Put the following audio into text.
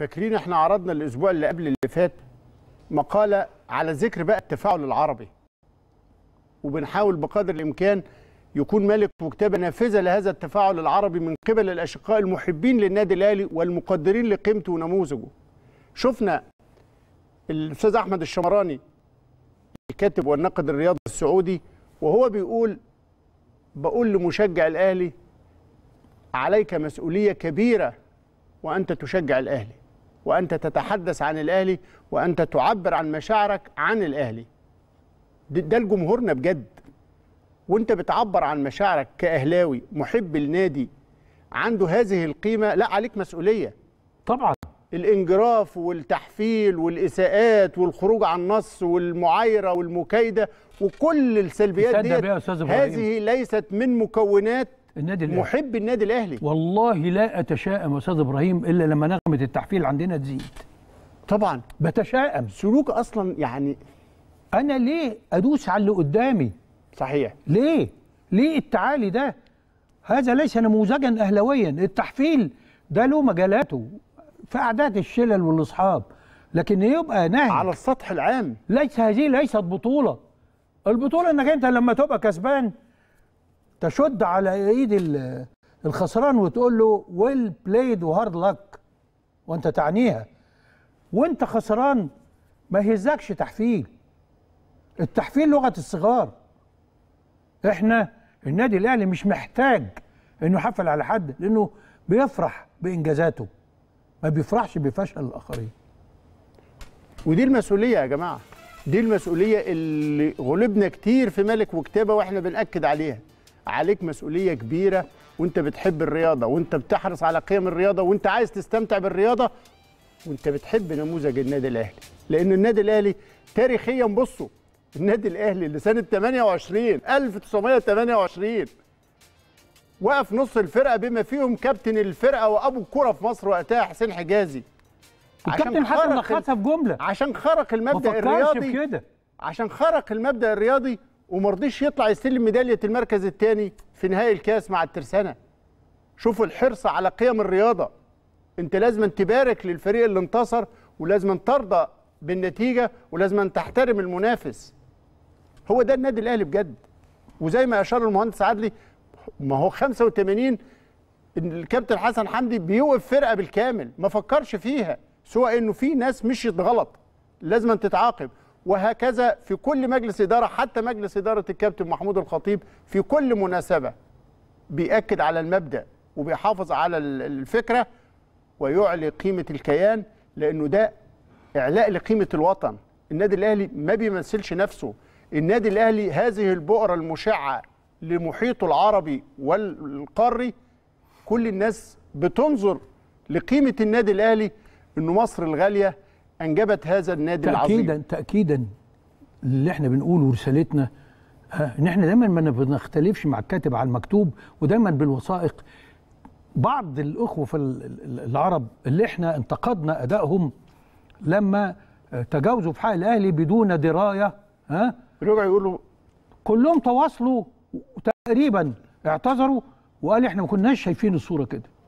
فاكرين احنا عرضنا الاسبوع اللي قبل اللي فات مقاله على ذكر بقى التفاعل العربي وبنحاول بقدر الامكان يكون ملك وكتابه نافذه لهذا التفاعل العربي من قبل الاشقاء المحبين للنادي الاهلي والمقدرين لقيمته ونموذجه. شفنا الاستاذ احمد الشمراني الكاتب والناقد الرياضي السعودي وهو بيقول بقول لمشجع الاهلي عليك مسؤوليه كبيره وانت تشجع الاهلي. وأنت تتحدث عن الأهلي وأنت تعبر عن مشاعرك عن الأهلي ده لجمهورنا بجد وأنت بتعبر عن مشاعرك كأهلاوي محب النادي عنده هذه القيمة لا عليك مسؤولية طبعا الانجراف والتحفيل والاساءات والخروج عن النص والمعايره والمكايده وكل السلبيات دي هذه ليست من مكونات النادي الاهلي محب النادي الاهلي والله لا اتشائم يا استاذ ابراهيم الا لما نغمه التحفيل عندنا تزيد طبعا بتشائم سلوك اصلا يعني انا ليه ادوس على اللي قدامي صحيح ليه ليه التعالي ده هذا ليس نموذجا اهلاويا التحفيل ده له مجالاته في اعداد الشلل والاصحاب لكن يبقى نهج على السطح العام ليس هذه ليست بطوله البطوله انك انت لما تبقى كسبان تشد على ايد الخسران وتقول له ويل بلايد وهارد لك وانت تعنيها وانت خسران ما يهزكش تحفيل التحفيل لغه الصغار احنا النادي الاهلي مش محتاج انه يحفل على حد لانه بيفرح بانجازاته ما بيفرحش بفشل الاخرين ودي المسؤوليه يا جماعه دي المسؤوليه اللي غلبنا كتير في ملك وكتابه واحنا بناكد عليها عليك مسؤوليه كبيره وانت بتحب الرياضه وانت بتحرص على قيم الرياضه وانت عايز تستمتع بالرياضه وانت بتحب نموذج النادي الاهلي لان النادي الاهلي تاريخيا بصوا النادي الاهلي اللي سنه 28 1928 وقف نص الفرقه بما فيهم كابتن الفرقه وابو الكره في مصر وقتها حسين حجازي الكابتن حسن لخصها بجمله عشان خرق المبدا الرياضي كده عشان خرق المبدا الرياضي وما رضيش يطلع يستلم ميداليه المركز الثاني في نهائي الكاس مع الترسانه شوفوا الحرص على قيم الرياضه انت لازم تبارك للفريق اللي انتصر ولازم ترضى بالنتيجه ولازم تحترم المنافس هو ده النادي الاهلي بجد وزي ما اشار المهندس عدلي ما هو 85 الكابتن حسن حمدي بيوقف فرقه بالكامل ما فكرش فيها سواء انه في ناس مشيت غلط لازم تتعاقب وهكذا في كل مجلس إدارة حتى مجلس إدارة الكابتن محمود الخطيب في كل مناسبة بيأكد على المبدأ وبيحافظ على الفكرة ويعلي قيمة الكيان لأنه ده إعلاء لقيمة الوطن النادي الأهلي ما بيمثلش نفسه النادي الأهلي هذه البؤرة المشعة لمحيطه العربي والقاري كل الناس بتنظر لقيمة النادي الأهلي أنه مصر الغالية انجبت هذا النادي تأكيداً العظيم تاكيدا تاكيدا اللي احنا بنقوله ورسالتنا آه، ان احنا دايما ما بنختلفش مع الكاتب على المكتوب ودايما بالوثائق بعض الاخوه في العرب اللي احنا انتقدنا ادائهم لما آه، تجاوزوا في حق الاهلي بدون درايه ها آه، رجعوا يقولوا كلهم تواصلوا تقريبا اعتذروا وقال احنا ما كناش شايفين الصوره كده